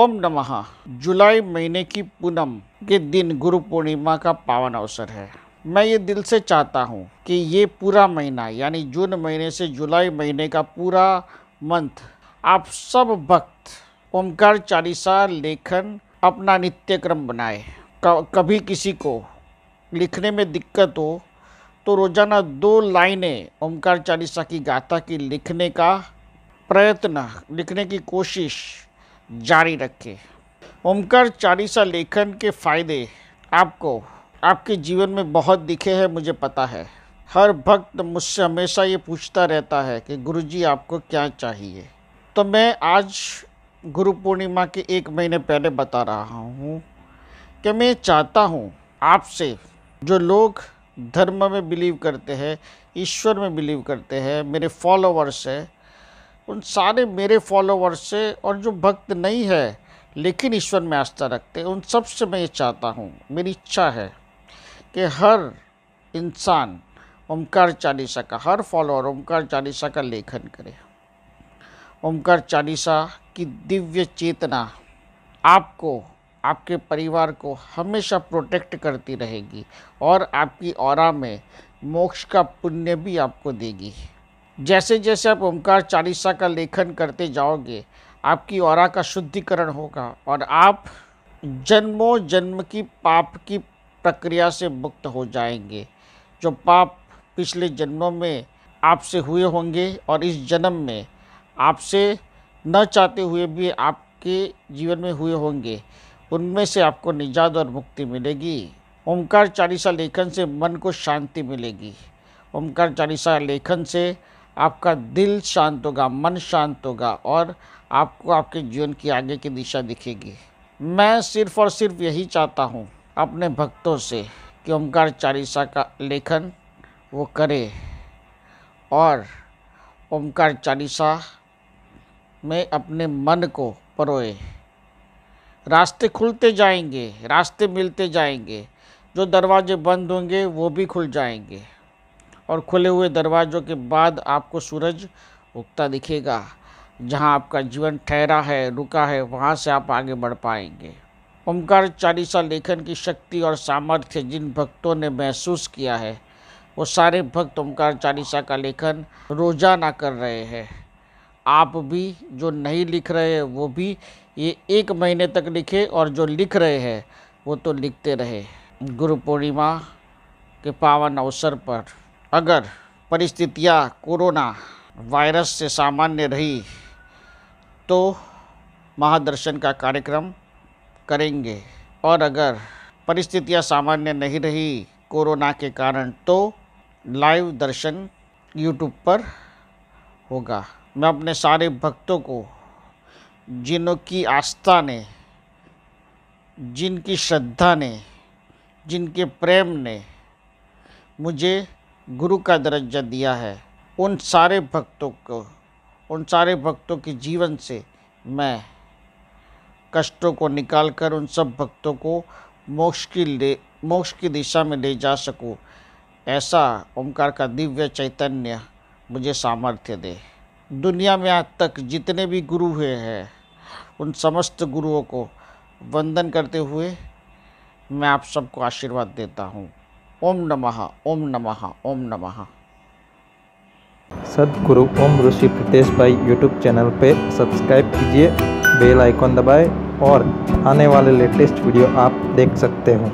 ओम नमः जुलाई महीने की पूनम के दिन गुरु पूर्णिमा का पावन अवसर है मैं ये दिल से चाहता हूँ कि ये पूरा महीना यानी जून महीने से जुलाई महीने का पूरा मंथ आप सब भक्त ओमकार चालीसा लेखन अपना नित्य क्रम बनाए कभी किसी को लिखने में दिक्कत हो तो रोज़ाना दो लाइनें ओमकार चालीसा की गाथा की लिखने का प्रयत्न लिखने की कोशिश जारी रखें ओमकार चालीसा लेखन के फायदे आपको आपके जीवन में बहुत दिखे हैं मुझे पता है हर भक्त मुझसे हमेशा ये पूछता रहता है कि गुरु जी आपको क्या चाहिए तो मैं आज गुरु पूर्णिमा के एक महीने पहले बता रहा हूँ कि मैं चाहता हूँ आपसे जो लोग धर्म में बिलीव करते हैं ईश्वर में बिलीव करते हैं मेरे फॉलोअर्स हैं उन सारे मेरे फॉलोवर्स से और जो भक्त नहीं है लेकिन ईश्वर में आस्था रखते हैं उन सब से मैं ये चाहता हूँ मेरी इच्छा है कि हर इंसान ओमकार चालीसा का हर फॉलोअर ओमकार चालीसा का लेखन करे ओमकार चालीसा की दिव्य चेतना आपको आपके परिवार को हमेशा प्रोटेक्ट करती रहेगी और आपकी और में मोक्ष का पुण्य भी आपको देगी जैसे जैसे आप ओमकार चालीसा का लेखन करते जाओगे आपकी और का शुद्धिकरण होगा और आप जन्मों जन्म की पाप की प्रक्रिया से मुक्त हो जाएंगे जो पाप पिछले जन्मों में आपसे हुए होंगे और इस जन्म में आपसे न चाहते हुए भी आपके जीवन में हुए होंगे उनमें से आपको निजात और मुक्ति मिलेगी ओमकार चालीसा लेखन से मन को शांति मिलेगी ओमकार चालीसा लेखन से आपका दिल शांत होगा मन शांत होगा और आपको आपके जीवन की आगे की दिशा दिखेगी मैं सिर्फ और सिर्फ यही चाहता हूँ अपने भक्तों से कि ओमकार चालीसा का लेखन वो करे और ओमकार चालीसा में अपने मन को परोए रास्ते खुलते जाएंगे रास्ते मिलते जाएंगे जो दरवाजे बंद होंगे वो भी खुल जाएंगे और खुले हुए दरवाज़ों के बाद आपको सूरज उगता दिखेगा जहां आपका जीवन ठहरा है रुका है वहां से आप आगे बढ़ पाएंगे ओमकार चालीसा लेखन की शक्ति और सामर्थ्य जिन भक्तों ने महसूस किया है वो सारे भक्त ओमकार चालीसा का लेखन रोजाना कर रहे हैं आप भी जो नहीं लिख रहे हैं वो भी ये एक महीने तक लिखे और जो लिख रहे हैं वो तो लिखते रहे गुरु पूर्णिमा के पावन अवसर पर अगर परिस्थितियाँ कोरोना वायरस से सामान्य रही तो महादर्शन का कार्यक्रम करेंगे और अगर परिस्थितियाँ सामान्य नहीं रही कोरोना के कारण तो लाइव दर्शन यूट्यूब पर होगा मैं अपने सारे भक्तों को जिनों की आस्था ने जिनकी श्रद्धा ने जिनके प्रेम ने मुझे गुरु का दर्जा दिया है उन सारे भक्तों को उन सारे भक्तों के जीवन से मैं कष्टों को निकाल कर उन सब भक्तों को मोक्ष की ले मोक्ष की दिशा में ले जा सकूं ऐसा ओंकार का दिव्य चैतन्य मुझे सामर्थ्य दे दुनिया में आज तक जितने भी गुरु हुए हैं उन समस्त गुरुओं को वंदन करते हुए मैं आप सबको आशीर्वाद देता हूँ ओम नमः ओम नमः ओम नमः सदगुरु ओम ऋषि प्रतेश भाई यूट्यूब चैनल पे सब्सक्राइब कीजिए बेल आइकॉन दबाएं और आने वाले लेटेस्ट वीडियो आप देख सकते हो